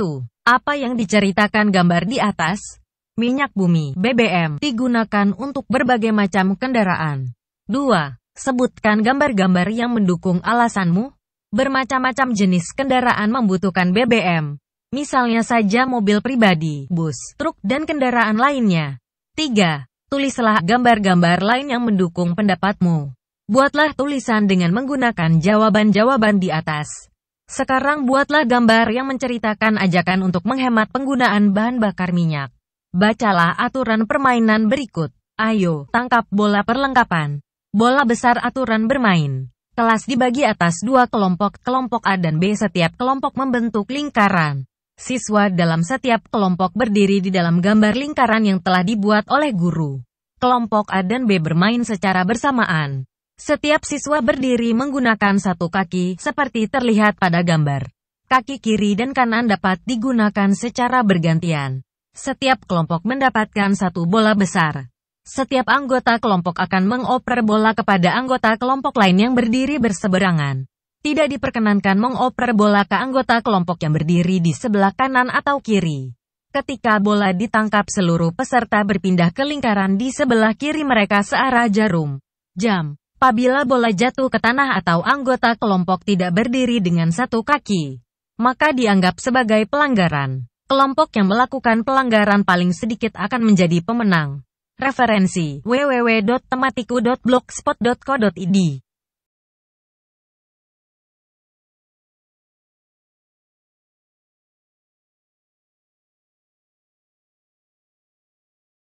S1: Apa yang diceritakan gambar di atas? Minyak bumi, BBM, digunakan untuk berbagai macam kendaraan. 2. Sebutkan gambar-gambar yang mendukung alasanmu. Bermacam-macam jenis kendaraan membutuhkan BBM. Misalnya saja mobil pribadi, bus, truk, dan kendaraan lainnya. 3. Tulislah gambar-gambar lain yang mendukung pendapatmu. Buatlah tulisan dengan menggunakan jawaban-jawaban di atas. Sekarang buatlah gambar yang menceritakan ajakan untuk menghemat penggunaan bahan bakar minyak. Bacalah aturan permainan berikut. Ayo, tangkap bola perlengkapan. Bola besar aturan bermain. Kelas dibagi atas dua kelompok, kelompok A dan B setiap kelompok membentuk lingkaran. Siswa dalam setiap kelompok berdiri di dalam gambar lingkaran yang telah dibuat oleh guru. Kelompok A dan B bermain secara bersamaan. Setiap siswa berdiri menggunakan satu kaki, seperti terlihat pada gambar. Kaki kiri dan kanan dapat digunakan secara bergantian. Setiap kelompok mendapatkan satu bola besar. Setiap anggota kelompok akan mengoper bola kepada anggota kelompok lain yang berdiri berseberangan. Tidak diperkenankan mengoper bola ke anggota kelompok yang berdiri di sebelah kanan atau kiri. Ketika bola ditangkap seluruh peserta berpindah ke lingkaran di sebelah kiri mereka searah jarum, jam, Apabila bola jatuh ke tanah atau anggota kelompok tidak berdiri dengan satu kaki, maka dianggap sebagai pelanggaran. Kelompok yang melakukan pelanggaran paling sedikit akan menjadi pemenang. Referensi www.tematiku.blogspot.co.id